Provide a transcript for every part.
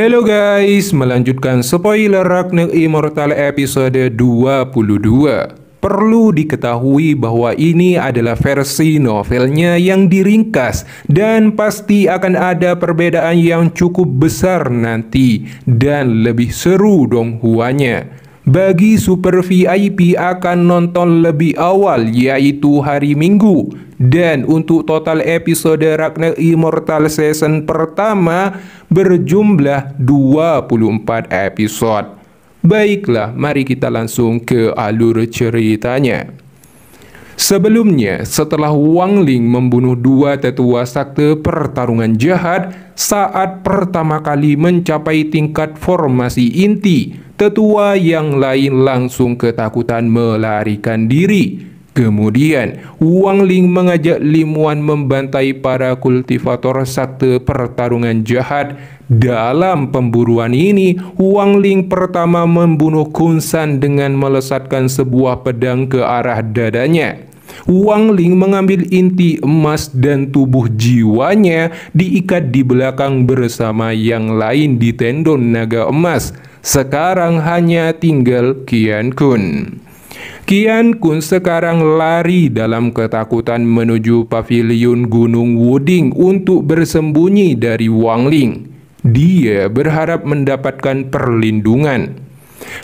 Hello guys, melanjutkan spoiler Ragnar Immortal episode 22 Perlu diketahui bahwa ini adalah versi novelnya yang diringkas dan pasti akan ada perbedaan yang cukup besar nanti dan lebih seru dong huanya bagi Super VIP akan nonton lebih awal yaitu hari Minggu dan untuk total episode Ragnar Immortal season pertama berjumlah 24 episode. Baiklah, mari kita langsung ke alur ceritanya. Sebelumnya, setelah Wang Ling membunuh dua tetua sakte pertarungan jahat saat pertama kali mencapai tingkat formasi inti, tetua yang lain langsung ketakutan melarikan diri. Kemudian, Wang Ling mengajak Lim Wan membantai para kultivator sakte pertarungan jahat. Dalam pemburuan ini, Wang Ling pertama membunuh Kunsan dengan melesatkan sebuah pedang ke arah dadanya. Wang Ling mengambil inti emas dan tubuh jiwanya diikat di belakang bersama yang lain di tendon naga emas. Sekarang hanya tinggal Qian Kun. Kian Kun sekarang lari dalam ketakutan menuju pavilion Gunung Wuding untuk bersembunyi dari Wang Ling. Dia berharap mendapatkan perlindungan.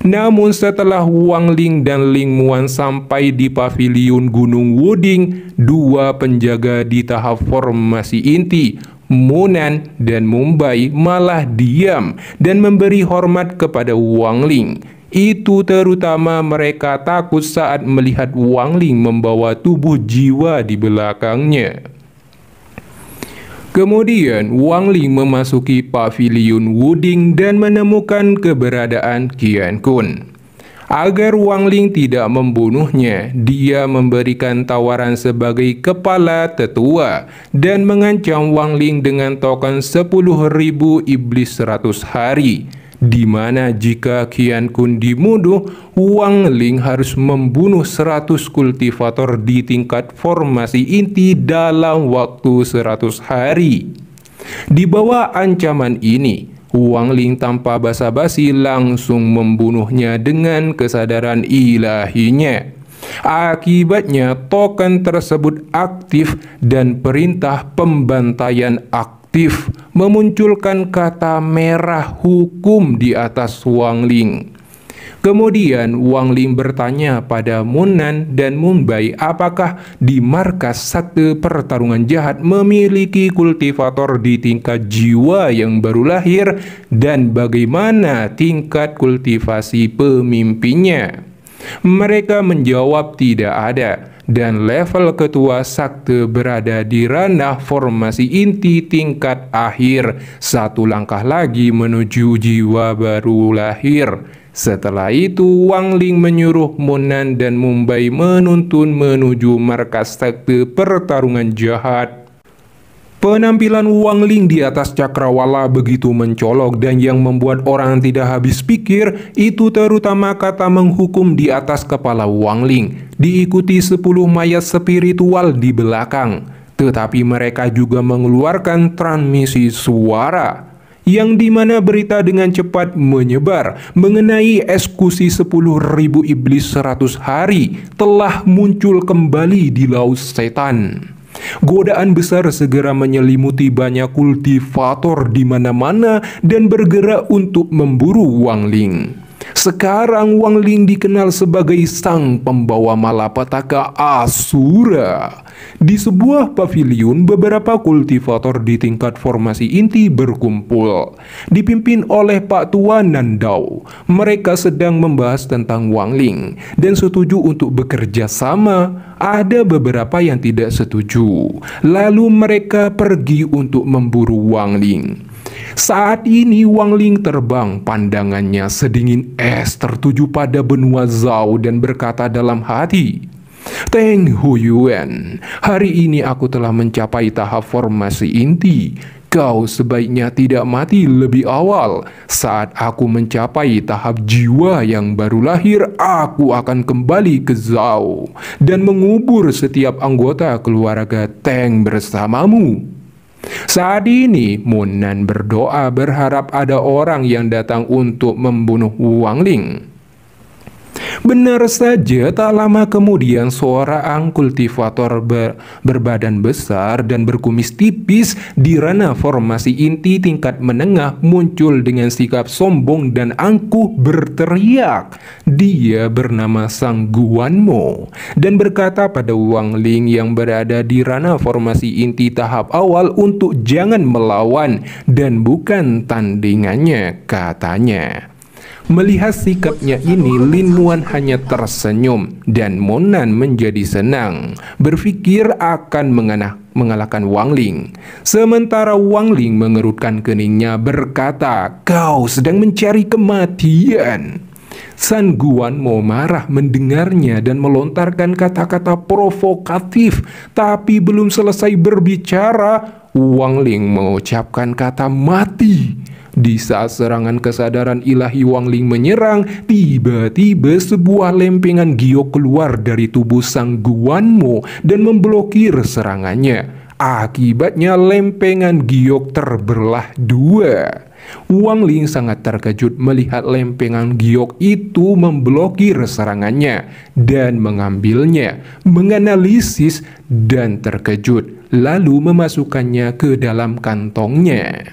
Namun setelah Wang Ling dan Ling Muan sampai di paviliun Gunung Wuding, dua penjaga di tahap formasi inti Munan dan Mumbai malah diam dan memberi hormat kepada Wang Ling. Itu terutama mereka takut saat melihat Wang Ling membawa tubuh jiwa di belakangnya. Kemudian Wang Ling memasuki pavilion Wuding dan menemukan keberadaan Qian Kun. Agar Wang Ling tidak membunuhnya, dia memberikan tawaran sebagai kepala tetua dan mengancam Wang Ling dengan token 10.000 iblis 100 hari di mana jika Kian Kun dimudu, Wang Ling harus membunuh 100 kultivator di tingkat formasi inti dalam waktu 100 hari. Di bawah ancaman ini, Wang Ling tanpa basa-basi langsung membunuhnya dengan kesadaran ilahinya. Akibatnya token tersebut aktif dan perintah pembantaian aktif memunculkan kata merah hukum di atas Wang Ling. Kemudian Wang Ling bertanya pada Munan dan Mumbai apakah di markas satu pertarungan jahat memiliki kultivator di tingkat jiwa yang baru lahir dan bagaimana tingkat kultivasi pemimpinnya. Mereka menjawab tidak ada dan level ketua sakte berada di ranah formasi inti tingkat akhir satu langkah lagi menuju jiwa baru lahir. Setelah itu, Wang Ling menyuruh Munan dan Mumbai menuntun menuju markas sakte pertarungan jahat Penampilan Wang Ling di atas cakrawala begitu mencolok dan yang membuat orang tidak habis pikir itu terutama kata menghukum di atas kepala Wang Ling, diikuti 10 mayat spiritual di belakang. Tetapi mereka juga mengeluarkan transmisi suara yang dimana berita dengan cepat menyebar mengenai eksekusi 10.000 iblis 100 hari telah muncul kembali di Laut Setan. Godaan besar segera menyelimuti banyak kultivator di mana-mana dan bergerak untuk memburu Wang Ling. Sekarang Wang Ling dikenal sebagai sang pembawa malapetaka Asura. Di sebuah pavilion, beberapa kultivator di tingkat formasi inti berkumpul, dipimpin oleh Pak Tua Nandau. Mereka sedang membahas tentang Wang Ling dan setuju untuk bekerja sama. Ada beberapa yang tidak setuju. Lalu mereka pergi untuk memburu Wang Ling. Saat ini Wang Ling terbang, pandangannya sedingin es tertuju pada benua Zhao dan berkata dalam hati, Teng Hu Yuan, hari ini aku telah mencapai tahap formasi inti. Kau sebaiknya tidak mati lebih awal. Saat aku mencapai tahap jiwa yang baru lahir, aku akan kembali ke Zhao dan mengubur setiap anggota keluarga Teng bersamamu. Saat ini, Munan berdoa berharap ada orang yang datang untuk membunuh Wang Ling. Benar saja, tak lama kemudian suara angkultivator ber berbadan besar dan berkumis tipis di ranah formasi inti tingkat menengah muncul dengan sikap sombong dan angkuh berteriak. Dia bernama Sang Guanmo dan berkata pada Wang Ling yang berada di ranah formasi inti tahap awal untuk jangan melawan dan bukan tandingannya katanya. Melihat sikapnya ini, Lin Wan hanya tersenyum dan Monan menjadi senang, berpikir akan mengenah, mengalahkan Wang Ling. Sementara Wang Ling mengerutkan keningnya berkata, "Kau sedang mencari kematian." San Guan mau marah mendengarnya dan melontarkan kata-kata provokatif, tapi belum selesai berbicara, Wang Ling mengucapkan kata mati. Di saat serangan kesadaran ilahi Wang Ling menyerang, tiba-tiba sebuah lempengan giok keluar dari tubuh sang Guanmo dan memblokir serangannya. Akibatnya lempengan Giok terbelah dua. Wang Ling sangat terkejut melihat lempengan Giok itu memblokir serangannya dan mengambilnya, menganalisis dan terkejut, lalu memasukkannya ke dalam kantongnya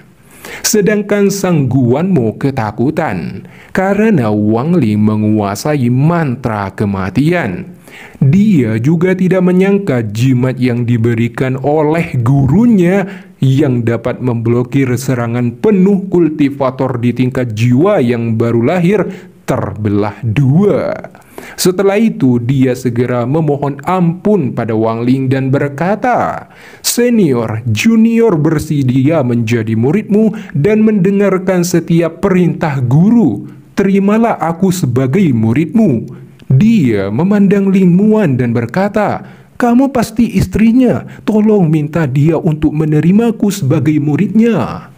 sedangkan Sang Guanmu ketakutan karena Wang Li menguasai mantra kematian. Dia juga tidak menyangka jimat yang diberikan oleh gurunya yang dapat memblokir serangan penuh kultivator di tingkat jiwa yang baru lahir terbelah dua. Setelah itu, dia segera memohon ampun pada Wang Ling dan berkata, Senior, junior bersedia menjadi muridmu dan mendengarkan setiap perintah guru. Terimalah aku sebagai muridmu. Dia memandang Ling Muan dan berkata, kamu pasti istrinya, tolong minta dia untuk menerimaku sebagai muridnya.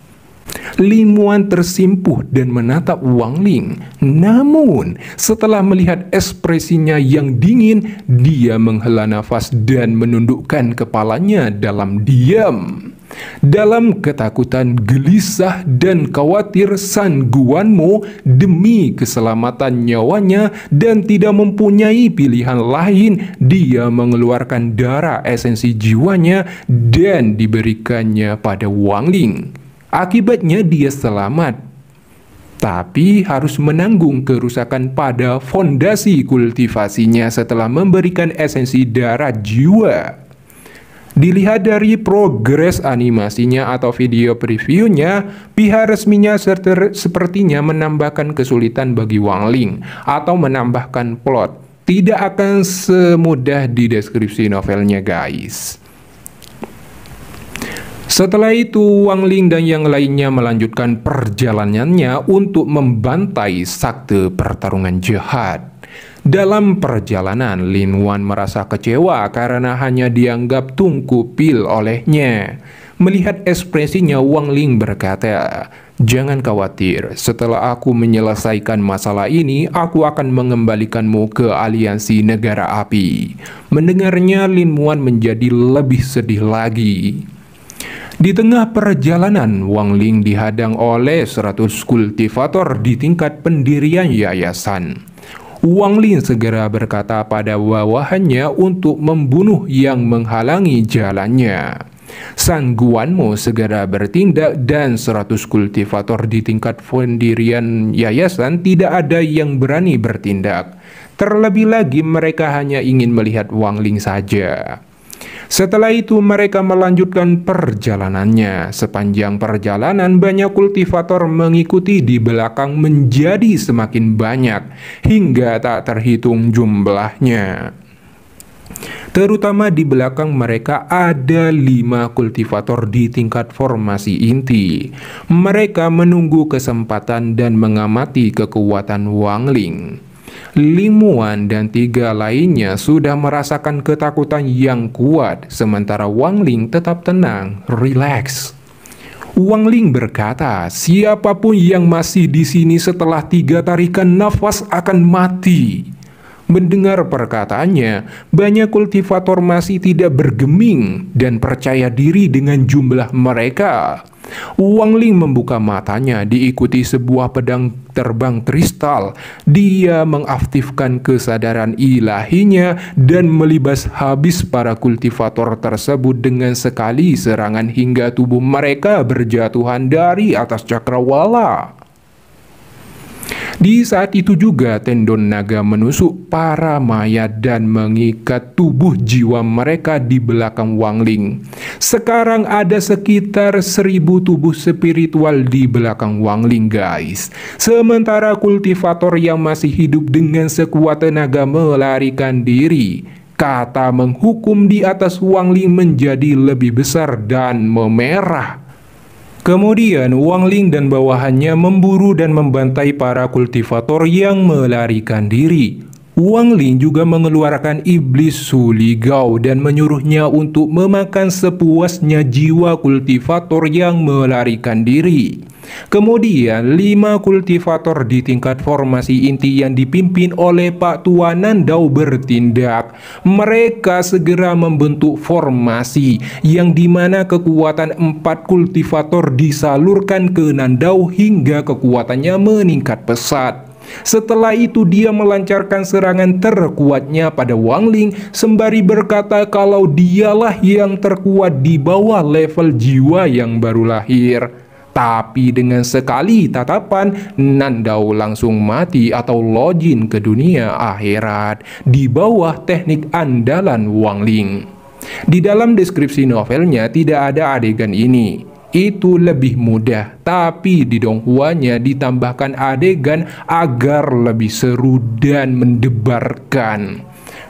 Limuan tersimpuh dan menatap Wang Ling. Namun, setelah melihat ekspresinya yang dingin, dia menghela nafas dan menundukkan kepalanya dalam diam. Dalam ketakutan, gelisah, dan khawatir San Guanmo demi keselamatan nyawanya dan tidak mempunyai pilihan lain, dia mengeluarkan darah esensi jiwanya dan diberikannya pada Wang Ling. Akibatnya dia selamat, tapi harus menanggung kerusakan pada fondasi kultivasinya setelah memberikan esensi darah jiwa. Dilihat dari progres animasinya atau video previewnya, pihak resminya sepertinya menambahkan kesulitan bagi Wang Ling atau menambahkan plot. Tidak akan semudah di deskripsi novelnya guys. Setelah itu, Wang Ling dan yang lainnya melanjutkan perjalanannya untuk membantai sakte pertarungan jahat. Dalam perjalanan, Lin Wan merasa kecewa karena hanya dianggap tungku pil olehnya. Melihat ekspresinya, Wang Ling berkata, Jangan khawatir, setelah aku menyelesaikan masalah ini, aku akan mengembalikanmu ke aliansi negara api. Mendengarnya, Lin Wan menjadi lebih sedih lagi. Di tengah perjalanan, Wang Ling dihadang oleh 100 kultivator di tingkat pendirian yayasan. Wang Ling segera berkata pada bawahannya untuk membunuh yang menghalangi jalannya. Sang Guanmu segera bertindak dan 100 kultivator di tingkat pendirian yayasan tidak ada yang berani bertindak. Terlebih lagi mereka hanya ingin melihat Wang Ling saja. Setelah itu mereka melanjutkan perjalanannya. Sepanjang perjalanan banyak kultivator mengikuti di belakang menjadi semakin banyak hingga tak terhitung jumlahnya. Terutama di belakang mereka ada lima kultivator di tingkat formasi inti. Mereka menunggu kesempatan dan mengamati kekuatan Wangling. Limuan dan tiga lainnya sudah merasakan ketakutan yang kuat, sementara Wang Ling tetap tenang, relax. Wang Ling berkata, siapapun yang masih di sini setelah tiga tarikan nafas akan mati. Mendengar perkataannya, banyak kultivator masih tidak bergeming dan percaya diri dengan jumlah mereka. Wang Ling membuka matanya diikuti sebuah pedang terbang kristal. Dia mengaktifkan kesadaran ilahinya dan melibas habis para kultivator tersebut dengan sekali serangan hingga tubuh mereka berjatuhan dari atas cakrawala. Di saat itu juga tendon naga menusuk para mayat dan mengikat tubuh jiwa mereka di belakang Wang Ling. Sekarang ada sekitar seribu tubuh spiritual di belakang Wang Ling, guys. Sementara kultivator yang masih hidup dengan sekuat tenaga melarikan diri kata menghukum di atas Wang Ling menjadi lebih besar dan memerah. Kemudian Wang Ling dan bawahannya memburu dan membantai para kultivator yang melarikan diri. Wang Ling juga mengeluarkan iblis Suligao dan menyuruhnya untuk memakan sepuasnya jiwa kultivator yang melarikan diri. Kemudian lima kultivator di tingkat formasi inti yang dipimpin oleh Pak Tuanan Dau bertindak. Mereka segera membentuk formasi yang dimana kekuatan empat kultivator disalurkan ke Nandau hingga kekuatannya meningkat pesat. Setelah itu dia melancarkan serangan terkuatnya pada Wang Ling sembari berkata kalau dialah yang terkuat di bawah level jiwa yang baru lahir. Tapi dengan sekali tatapan, Nandau langsung mati atau login ke dunia akhirat di bawah teknik andalan Wang Ling. Di dalam deskripsi novelnya tidak ada adegan ini. Itu lebih mudah, tapi di dongkuannya ditambahkan adegan agar lebih seru dan mendebarkan.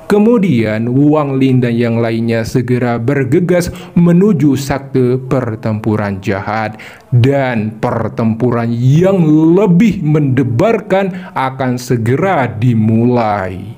Kemudian Wang Lin dan yang lainnya segera bergegas menuju sakte pertempuran jahat dan pertempuran yang lebih mendebarkan akan segera dimulai.